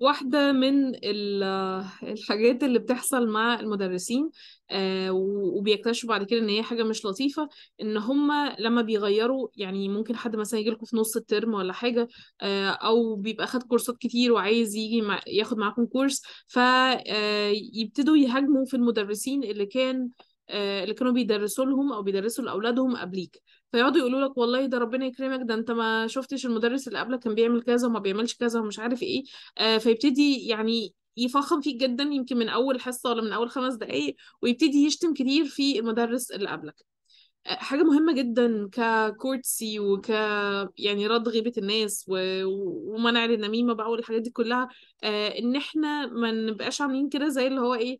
واحدة من الحاجات اللي بتحصل مع المدرسين آه، وبيكتشفوا بعد كده ان هي حاجة مش لطيفة ان هم لما بيغيروا يعني ممكن حد مثلا يجي لكم في نص الترم ولا حاجة آه، او بيبقى خد كورسات كتير وعايز يجي ياخد معاكم كورس فيبتدوا آه، يهاجموا في المدرسين اللي كان اللي كانوا بيدرسوا لهم او بيدرسوا لاولادهم قبليك فيقعدوا يقولوا لك والله ده ربنا يكرمك ده انت ما شفتش المدرس اللي قبلك كان بيعمل كذا وما بيعملش كذا ومش عارف ايه آه فيبتدي يعني يفخم فيك جدا يمكن من اول حصه ولا من اول خمس دقائق ويبتدي يشتم كتير في المدرس اللي قبلك آه، حاجه مهمه جدا ككورتسي وك يعني رد غيبه الناس و... ومنع النميمه بقى والحاجات دي كلها آه، ان احنا ما نبقاش عاملين كده زي اللي هو ايه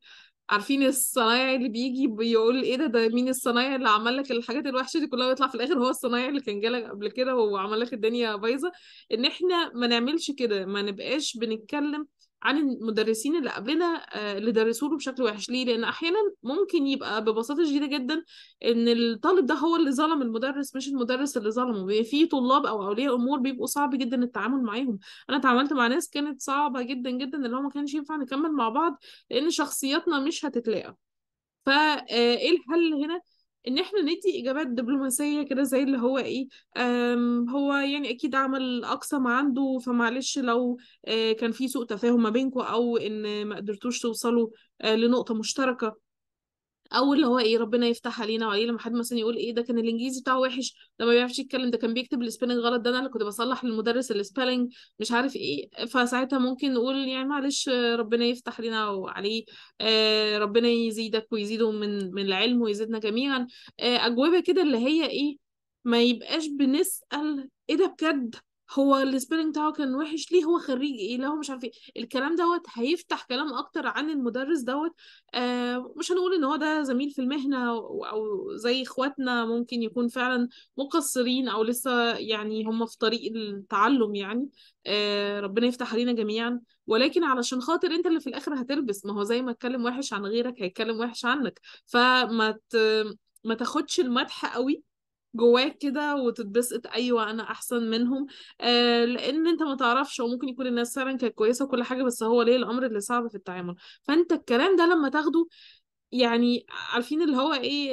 عارفين الصنايعي اللي بيجي بيقول ايه ده ده مين الصنايعي اللي عمل لك الحاجات الوحشه دي كلها ويطلع في الاخر هو الصنايعي اللي كان جالك قبل كده وعمل لك الدنيا بايظه ان احنا ما نعملش كده ما نبقاش بنتكلم عن المدرسين اللي قبلنا آه، اللي درسوا له بشكل وحش ليه لان احيانا ممكن يبقى ببساطه شديده جدا ان الطالب ده هو اللي ظلم المدرس مش المدرس اللي ظلمه بيبقى في طلاب او اولياء امور بيبقوا صعب جدا التعامل معاهم انا اتعاملت مع ناس كانت صعبه جدا جدا اللي هو ما كانش ينفع نكمل مع بعض لان شخصياتنا مش هتتلاقى فايه آه، الحل هنا ان احنا ندي اجابات دبلوماسيه كده زي اللي هو ايه هو يعني اكيد عمل اقصى ما عنده فمعلش لو آه، كان في سوء تفاهم ما بينكم او ان ما قدرتوش توصلوا آه، لنقطه مشتركه او اللي هو ايه ربنا يفتح علينا وعليه لما حد مثلا يقول ايه ده كان الانجليزي بتاعه وحش ده ما بيعرفش يتكلم ده كان بيكتب السبيلنج غلط ده انا اللي كنت بصلح للمدرس السبيلنج مش عارف ايه فساعتها ممكن نقول يعني معلش ربنا يفتح علينا وعليه آه، ربنا يزيدك ويزيده من من العلم ويزيدنا جميعا آه، اجوبه كده اللي هي ايه ما يبقاش بنسال ايه ده بجد هو السبيلنج بتاعه كان وحش ليه هو خريج ايه لا هو مش عارف ايه الكلام دوت هيفتح كلام اكتر عن المدرس دوت آه مش هنقول ان هو ده زميل في المهنه او زي اخواتنا ممكن يكون فعلا مقصرين او لسه يعني هم في طريق التعلم يعني آه ربنا يفتح علينا جميعا ولكن علشان خاطر انت اللي في الاخر هتلبس ما هو زي ما اتكلم وحش عن غيرك هيتكلم وحش عنك فما ت... ما تاخدش المدح قوي جواك كده وتتبسط ايوه انا احسن منهم آه لان انت ما تعرفش وممكن يكون الناس فعلا كانت كويسه وكل حاجه بس هو ليه الامر اللي صعب في التعامل فانت الكلام ده لما تاخده يعني عارفين اللي هو ايه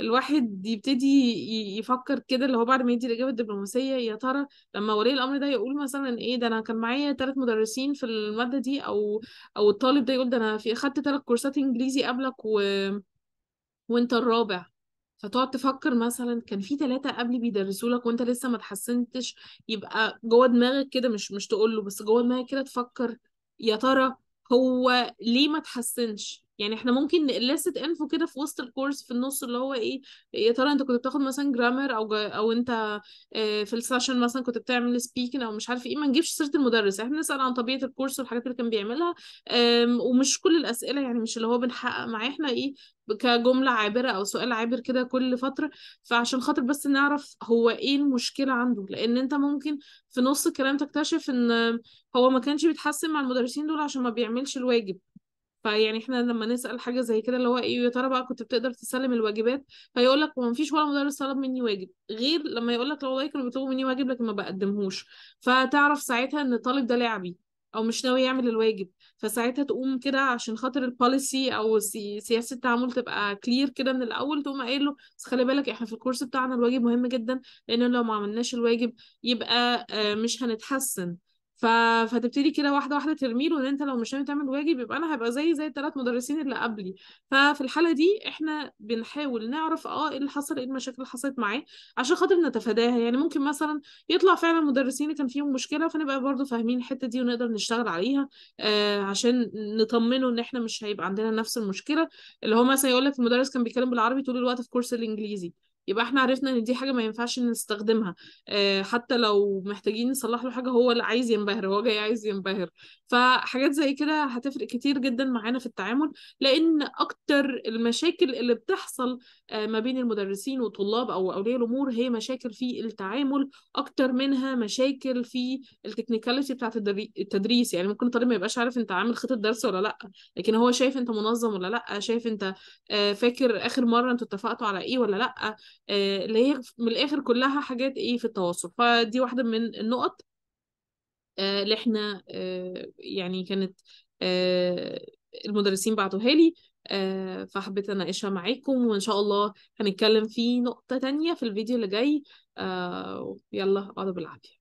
الواحد يبتدي يفكر كده اللي هو بعد ما يدي الاجابه الدبلوماسيه يا ترى لما ولي الامر ده يقول مثلا ايه ده انا كان معايا ثلاث مدرسين في الماده دي او او الطالب ده يقول ده انا في اخدت ثلاث كورسات انجليزي قبلك و... وانت الرابع فتقعد تفكر مثلا كان في ثلاثة قبل بيدرسوا لك وانت لسه ما اتحسنتش يبقى جوه دماغك كده مش مش تقول له بس جوه دماغك كده تفكر يا ترى هو ليه ما اتحسنش يعني احنا ممكن نقلست انفو كده في وسط الكورس في النص اللي هو ايه يا ترى انت كنت بتاخد مثلا جرامر او او انت آه، في السيشن مثلا كنت بتعمل سبيكنج او مش عارف ايه ما نجيبش سيره المدرس احنا نسال عن طبيعه الكورس والحاجات اللي كان بيعملها ومش كل الاسئله يعني مش اللي هو بنحقق معاه احنا ايه كجمله عابره او سؤال عابر كده كل فتره فعشان خاطر بس نعرف هو ايه المشكله عنده لان انت ممكن في نص الكلام تكتشف ان هو ما كانش بيتحسن مع المدرسين دول عشان ما بيعملش الواجب فيعني احنا لما نسأل حاجة زي كده اللي هو ايه يا ترى بقى كنت بتقدر تسلم الواجبات فيقول لك ما فيش ولا مدرس طلب مني واجب غير لما يقول لك لو والله كانوا بيطلبوا مني واجب لكن ما بقدمهوش فتعرف ساعتها ان الطالب ده لعبي او مش ناوي يعمل الواجب فساعتها تقوم كده عشان خاطر البوليسي او سياسه التعامل تبقى كلير كده من الاول تقوم قايل له بس خلي بالك احنا في الكورس بتاعنا الواجب مهم جدا لان لو ما عملناش الواجب يبقى آه، مش هنتحسن ف... فتبتدي كده واحده واحده ترميله ان انت لو مش ناوي تعمل واجب يبقى انا هبقى زي زي الثلاث مدرسين اللي قبلي ففي الحاله دي احنا بنحاول نعرف اه ايه اللي حصل ايه المشاكل اللي حصلت معاه عشان خاطر نتفاداها يعني ممكن مثلا يطلع فعلا مدرسين اللي كان فيهم مشكله فنبقى برضو فاهمين الحته دي ونقدر نشتغل عليها آه عشان نطمنه ان احنا مش هيبقى عندنا نفس المشكله اللي هو مثلا يقول لك المدرس كان بيتكلم بالعربي طول الوقت في كورس الانجليزي يبقى احنا عرفنا ان دي حاجه ما ينفعش نستخدمها آه، حتى لو محتاجين نصلح له حاجه هو اللي عايز ينبهر هو جاي عايز ينبهر فحاجات زي كده هتفرق كتير جدا معانا في التعامل لان اكتر المشاكل اللي بتحصل آه، ما بين المدرسين والطلاب او اولياء الامور هي مشاكل في التعامل اكتر منها مشاكل في التكنيكاليتي بتاعه التدريس يعني ممكن الطالب ما يبقاش عارف انت عامل خطه درس ولا لا لكن هو شايف انت منظم ولا لا شايف انت آه، فاكر اخر مره انتوا اتفقتوا على ايه ولا لا آه، اللي هي من الاخر كلها حاجات ايه في التواصل فدي واحده من النقط آه، اللي احنا آه، يعني كانت المدرسين بعتوها لي فحبيت اناقشها معاكم وان شاء الله هنتكلم في نقطه تانية في الفيديو اللي جاي يلا اقعدوا بالعافيه